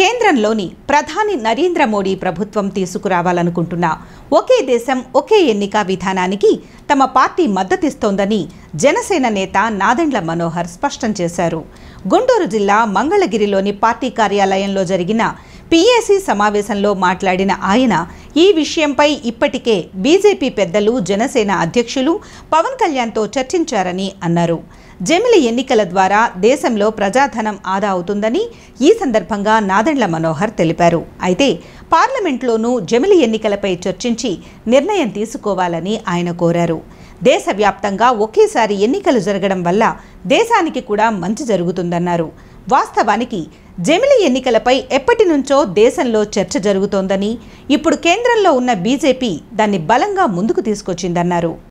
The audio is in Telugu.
కేంద్రంలోని ప్రధాని నరేంద్ర మోడీ ప్రభుత్వం తీసుకురావాలనుకుంటున్న ఒకే దేశం ఒకే ఎన్నిక విధానానికి తమ పార్టీ మద్దతిస్తోందని జనసేన నేత నాదెండ్ల మనోహర్ స్పష్టం చేశారు గుంటూరు జిల్లా మంగళగిరిలోని పార్టీ కార్యాలయంలో జరిగిన పిఏసీ సమావేశంలో మాట్లాడిన ఆయన ఈ విషయంపై ఇప్పటికే బీజేపీ పెద్దలు జనసేన అధ్యక్షులు పవన్ కళ్యాణ్తో చర్చించారని అన్నారు జమిలి ఎన్నికల ద్వారా దేశంలో ప్రజాధనం ఆదా అవుతుందని ఈ సందర్భంగా నాదెండ్ల మనోహర్ తెలిపారు అయితే పార్లమెంట్లోనూ జమిలి ఎన్నికలపై చర్చించి నిర్ణయం తీసుకోవాలని ఆయన కోరారు దేశవ్యాప్తంగా ఒకేసారి ఎన్నికలు జరగడం వల్ల దేశానికి కూడా మంచి జరుగుతుందన్నారు వాస్తవానికి జమిలి ఎన్నికలపై ఎప్పటి నుంచో దేశంలో చర్చ జరుగుతోందని ఇప్పుడు కేంద్రంలో ఉన్న బీజేపీ దాన్ని బలంగా ముందుకు తీసుకొచ్చిందన్నారు